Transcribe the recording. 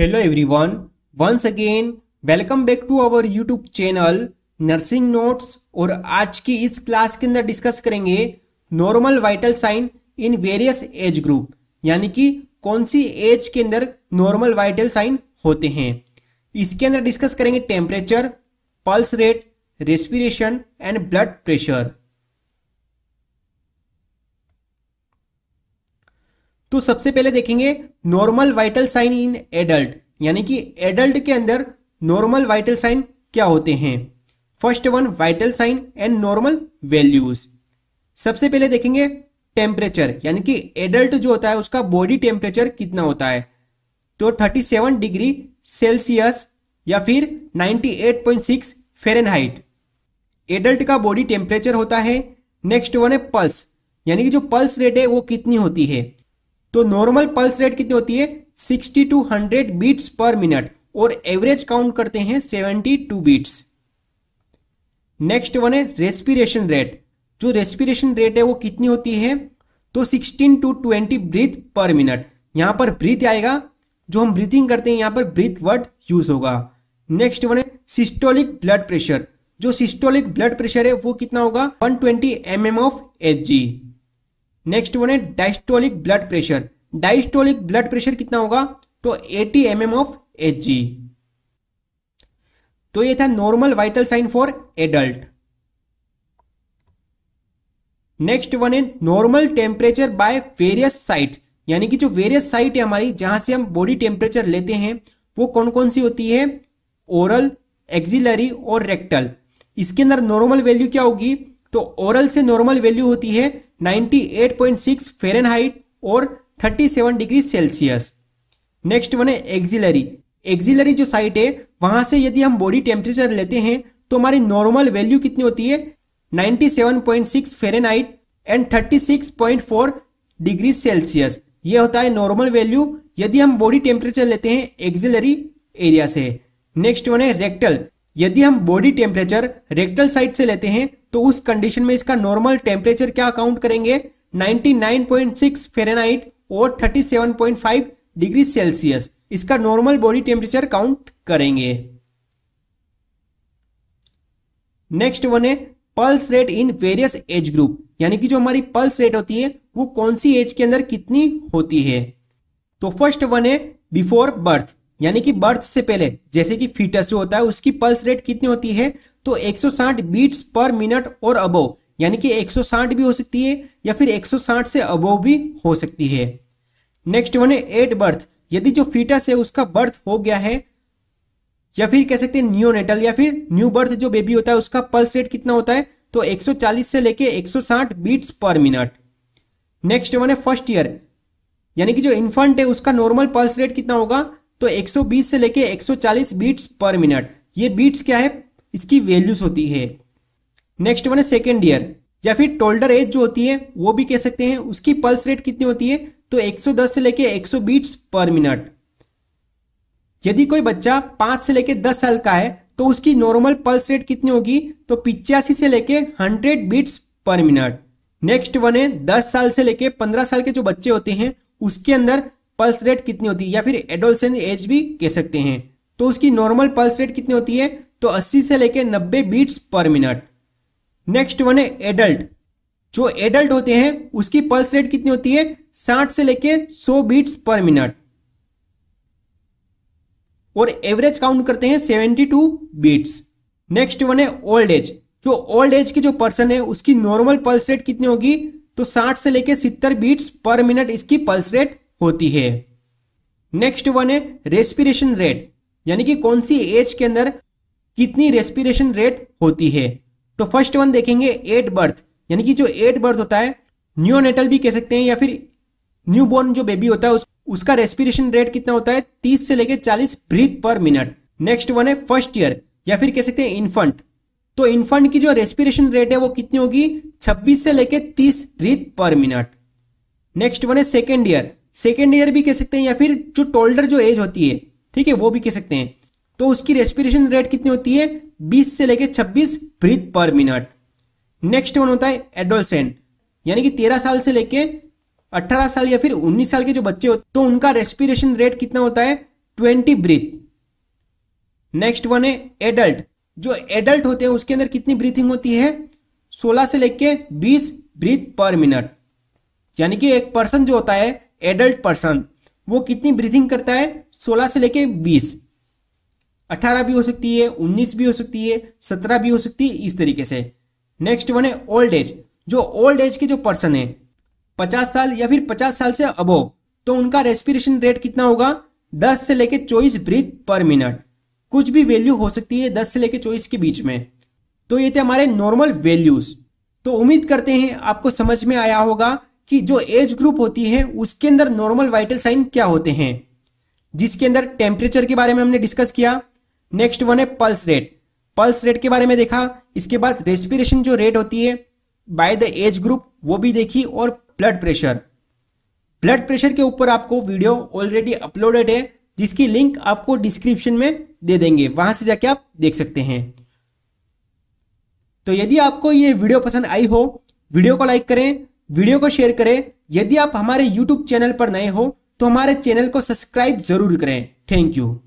hello everyone once again welcome back to our YouTube channel nursing notes और आज की इस क्लास के अंदर डिस्कस करेंगे normal vital sign in various age group यानी कि कौन सी एज के अंदर नॉर्मल वाइटल साइन होते हैं इसके अंदर डिस्कस करेंगे temperature pulse rate respiration and blood pressure तो सबसे पहले देखेंगे normal vital sign in adult यानी कि एडल्ट के अंदर नॉर्मल वाइटल साइन क्या होते हैं first one vital sign and normal values सबसे पहले देखेंगे टेम्परेचर यानी कि एडल्ट जो होता है उसका बॉडी टेम्परेचर कितना होता है तो 37 डिग्री सेल्सियस या फिर 98.6 फ़ारेनहाइट एडल्ट का बॉडी टेम्परेचर होता है नेक्स्ट वन है पल्स यानी कि जो पल्स रेट है वो कितनी होती है तो नॉर्मल पल्स रेट कितनी होती है 60 टू 100 बीट्स पर मिनट और एवरेज काउंट करते हैं 72 बीट्स नेक्स्ट वन है रेस्पिरेशन रेट जो रेस्पिरेशन रेट है वो कितनी होती है तो 16 टू 20 ब्रीथ पर मिनट यहां पर ब्रीथ आएगा जो हम ब्रीथिंग करते हैं यहां पर ब्रीथ वर्ड यूज होगा नेक्स्ट वन है सिस्टोलिक ब्लड प्रेशर जो सिस्टोलिक ब्लड प्रेशर है वो कितना होगा 120 twenty M M of H G next one है diastolic blood pressure diastolic blood pressure कितना होगा तो 80 एम एम ऑफ एच तो ये था normal vital sign for adult next one है normal temperature by various site यानी कि जो वेरियस साइट है हमारी जहां से हम बॉडी टेम्परेचर लेते हैं वो कौन कौन सी होती है ओरल एक्जिलरी और रेक्टल इसके अंदर नॉर्मल वैल्यू क्या होगी तो ओरल से नॉर्मल वैल्यू होती है 98.6 फ़ारेनहाइट और 37 डिग्री सेल्सियस नेक्स्ट वन है एक्जिलरी एक्जिलरी जो साइट है वहां से यदि हम बॉडी टेम्परेचर लेते हैं तो हमारी नॉर्मल वैल्यू कितनी होती है 97.6 फ़ारेनहाइट एंड 36.4 डिग्री सेल्सियस ये होता है नॉर्मल वैल्यू यदि हम बॉडी टेम्परेचर लेते हैं एक्जिलरी एरिया से नेक्स्ट वन है रेक्टल यदि हम बॉडी टेम्परेचर रेक्टल साइट से लेते हैं तो उस कंडीशन में इसका नॉर्मल टेम्परेचर क्या काउंट करेंगे 99.6 फ़ारेनहाइट और 37.5 डिग्री सेल्सियस इसका नॉर्मल बॉडी टेम्परेचर काउंट करेंगे नेक्स्ट वन है pulse rate in various age group यानी कि जो हमारी पल्स रेट होती है वो कौन सी एज के अंदर कितनी होती है तो फर्स्ट वन है बिफोर बर्थ यानी कि बर्थ से पहले जैसे कि फीटस जो होता है उसकी पल्स रेट कितनी होती है तो 160 बीट्स पर मिनट और अबव यानी कि 160 भी हो सकती है या फिर 160 से अबव भी हो सकती है नेक्स्ट वन है एट बर्थ यदि जो फीटस है उसका बर्थ हो गया है या फिर कह सकते हैं न्यू नेटल या फिर न्यू बर्थ जो बेबी होता है उसका पल्स रेट कितना होता है तो 140 से लेके 160 beats per minute next one है फर्स्ट ईयर यानी कि जो इन्फंट है उसका नॉर्मल पल्स रेट कितना होगा तो 120 से लेके 140 बीट्स पर मिनट ये बीट्स क्या है इसकी वैल्यूज होती है नेक्स्ट वन है सेकेंड ईयर या फिर टोल्डर एज जो होती है वो भी कह सकते हैं उसकी पल्स रेट कितनी होती है तो 110 से लेके 100 बीट्स पर मिनट यदि कोई बच्चा 5 से लेके दस साल का है तो उसकी नॉर्मल पल्स रेट कितनी होगी तो पिचासी से लेके hundred beats per minute next one है दस साल से लेके पंद्रह साल के जो बच्चे होते हैं उसके अंदर पल्स रेट कितनी होती है या फिर एडोलसेंट एज भी कह सकते हैं तो उसकी नॉर्मल पल्स रेट कितनी होती है तो 80 से लेकर 90 beats per minute next one है एडल्ट जो एडल्ट होते हैं उसकी पल्स रेट कितनी होती है 60 से लेकर 100 बीट्स पर मिनट और एवरेज काउंट करते हैं 72 बीट्स नेक्स्ट वन है ओल्ड एज जो ओल्ड एज के जो पर्सन है उसकी नॉर्मल पल्स रेट कितनी होगी तो 60 से लेकर सितर बीट्स पर मिनट इसकी पल्स रेट होती है नेक्स्ट वन है रेस्पिरेशन रेट यानी कि कौन सी एज के अंदर कितनी रेस्पिरेशन रेट होती है तो फर्स्ट वन देखेंगे एट बर्थ यानी कि जो एट बर्थ होता है न्यूनेटल भी कह सकते हैं या फिर न्यूबॉर्न जो बेबी होता है उस, उसका रेस्पिरेशन रेट कितना होता है तीस से लेकर चालीस breath per minute next one है फर्स्ट ईयर या फिर कह सकते हैं इन्फंट तो इन्फंट की जो रेस्पिरेशन रेट है वो कितनी होगी छब्बीस से लेकर तीस breath per minute next one है सेकेंड ईयर सेकेंड ईयर भी कह सकते हैं या फिर जो टोल्डर जो एज होती है ठीक है वो भी कह सकते हैं तो उसकी रेस्पिरेशन रेट कितनी होती है 20 से लेकर 26 breathe per minute next one होता है एडोलसेंट यानी कि 13 साल से लेकर 18 साल या फिर 19 साल के जो बच्चे होते तो उनका रेस्पिरेशन रेट कितना होता है 20 ब्रीथ नेक्स्ट वन है एडल्ट जो एडल्ट होते हैं उसके अंदर कितनी ब्रीथिंग होती है 16 से लेकर 20 ब्रीथ पर मिनट यानी कि एक पर्सन जो होता है एडल्ट पर्सन वो कितनी ब्रीथिंग करता है सोलह से लेकर बीस अठारह भी हो सकती है उन्नीस भी हो सकती है सत्रह भी हो सकती है इस तरीके से नेक्स्ट वन है ओल्ड एज जो ओल्ड एज के जो पर्सन है पचास साल या फिर पचास साल से अबो तो उनका रेस्पिरेशन रेट कितना होगा दस से लेकर चौबीस ब्रीथ पर मिनट कुछ भी वैल्यू हो सकती है दस से लेकर चौबीस के बीच में तो ये थे हमारे नॉर्मल वैल्यूज तो उम्मीद करते हैं आपको समझ में आया होगा कि जो एज ग्रुप होती है उसके अंदर नॉर्मल वाइटल साइन क्या होते हैं जिसके अंदर टेम्परेचर के बारे में हमने डिस्कस किया नेक्स्ट वन है पल्स रेट पल्स रेट के बारे में देखा इसके बाद रेस्पिरेशन जो रेट होती है बाय द एज ग्रुप वो भी देखी और ब्लड प्रेशर ब्लड प्रेशर के ऊपर आपको वीडियो ऑलरेडी अपलोडेड है जिसकी लिंक आपको डिस्क्रिप्शन में दे देंगे वहां से जाके आप देख सकते हैं तो यदि आपको ये वीडियो पसंद आई हो वीडियो को लाइक करें वीडियो को शेयर करें यदि आप हमारे यूट्यूब चैनल पर नए हो तो हमारे चैनल को सब्सक्राइब जरूर करें थैंक यू